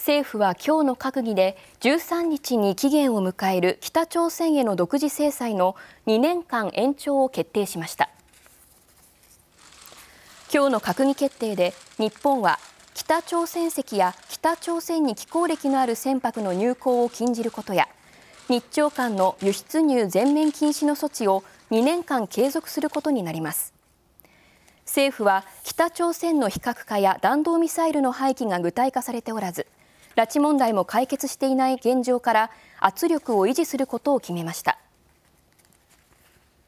政府は今日の閣議で13日に期限を迎える北朝鮮への独自制裁の2年間延長を決定しました今日の閣議決定で日本は北朝鮮籍や北朝鮮に寄港歴のある船舶の入港を禁じることや日朝間の輸出入全面禁止の措置を2年間継続することになります政府は北朝鮮の非核化や弾道ミサイルの廃棄が具体化されておらず拉致問題も解決していない現状から圧力を維持することを決めました。